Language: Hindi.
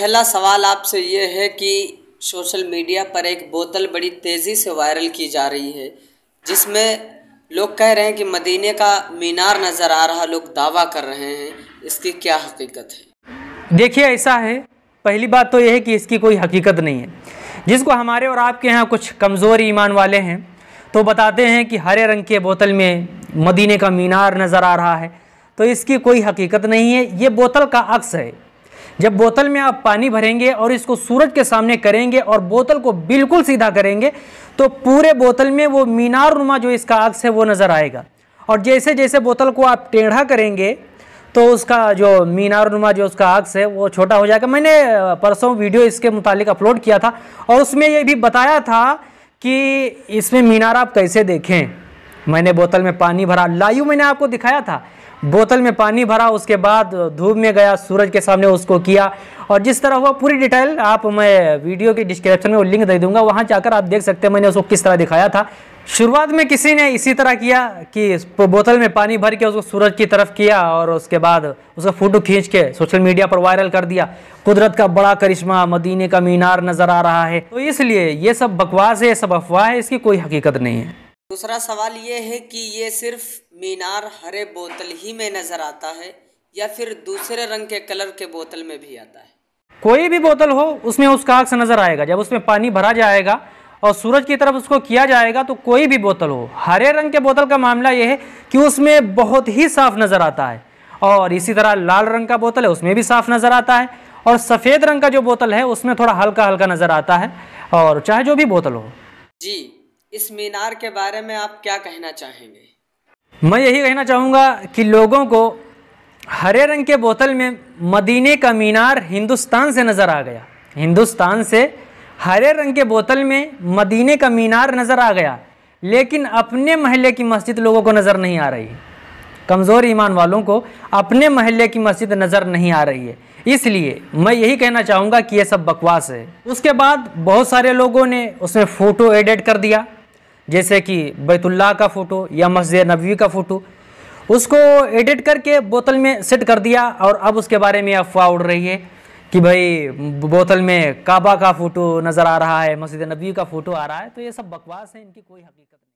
पहला सवाल आपसे ये है कि सोशल मीडिया पर एक बोतल बड़ी तेज़ी से वायरल की जा रही है जिसमें लोग कह रहे हैं कि मदीने का मीनार नज़र आ रहा लोग दावा कर रहे हैं इसकी क्या हकीकत है देखिए ऐसा है पहली बात तो यह है कि इसकी कोई हकीकत नहीं है जिसको हमारे और आपके यहाँ कुछ कमज़ोर ईमान वाले हैं तो बताते हैं कि हरे रंग के बोतल में मदीने का मीनार नज़र आ रहा है तो इसकी कोई हकीकत नहीं है ये बोतल का अक्स है जब बोतल में आप पानी भरेंगे और इसको सूरज के सामने करेंगे और बोतल को बिल्कुल सीधा करेंगे तो पूरे बोतल में वो मीनार नुमा जो इसका अक्स है वो नज़र आएगा और जैसे जैसे बोतल को आप टेढ़ा करेंगे तो उसका जो मीनार नुमा जो उसका अक्स है वो छोटा हो जाएगा मैंने परसों वीडियो इसके मुतालिक अपलोड किया था और उसमें ये भी बताया था कि इसमें मीनार आप कैसे देखें मैंने बोतल में पानी भरा लाइव मैंने आपको दिखाया था बोतल में पानी भरा उसके बाद धूप में गया सूरज के सामने उसको किया और जिस तरह हुआ पूरी डिटेल आप मैं वीडियो के डिस्क्रिप्शन में वो लिंक दे दूंगा वहां जाकर आप देख सकते हैं मैंने उसको किस तरह दिखाया था शुरुआत में किसी ने इसी तरह किया कि बोतल में पानी भर के उसको सूरज की तरफ किया और उसके बाद उसका फ़ोटो खींच के सोशल मीडिया पर वायरल कर दिया कुदरत का बड़ा करिश्मा मदीने का मीनार नज़र आ रहा है तो इसलिए ये सब बकवास है ये सब अफवाह है इसकी कोई हकीकत नहीं है दूसरा सवाल ये है कि ये सिर्फ मीनार हरे बोतल ही में नज़र आता है या फिर दूसरे रंग के कलर के बोतल में भी आता है कोई भी बोतल हो उसमें उसका अक्स नज़र आएगा जब उसमें पानी भरा जाएगा और सूरज की तरफ उसको किया जाएगा तो कोई भी बोतल हो हरे रंग के बोतल का मामला यह है कि उसमें बहुत ही साफ नज़र आता है और इसी तरह लाल रंग का बोतल है उसमें भी साफ नज़र आता है और सफ़ेद रंग का जो बोतल है उसमें थोड़ा हल्का हल्का नज़र आता है और चाहे जो भी बोतल हो जी इस मीनार के बारे में आप क्या कहना चाहेंगे मैं यही कहना चाहूँगा कि लोगों को हरे रंग के बोतल में मदीने का मीनार हिंदुस्तान से नज़र आ गया हिंदुस्तान से हरे रंग के बोतल में मदीने का मीनार नज़र आ गया लेकिन अपने महल्ले की मस्जिद लोगों को नज़र नहीं आ रही कमज़ोर ईमान वालों को अपने महल्ले की मस्जिद नज़र नहीं आ रही है इसलिए मैं यही कहना चाहूँगा कि ये सब बकवास है उसके बाद बहुत सारे लोगों ने उसमें फ़ोटो एडिट कर दिया जैसे कि बैतुल्ला का फ़ोटो या मस्जिद नबी का फ़ोटो उसको एडिट करके बोतल में सेट कर दिया और अब उसके बारे में अफवाह उड़ रही है कि भाई बोतल में काबा का फ़ोटो नज़र आ रहा है मस्जिद नबी का फ़ोटो आ रहा है तो ये सब बकवास है इनकी कोई हकीकत नहीं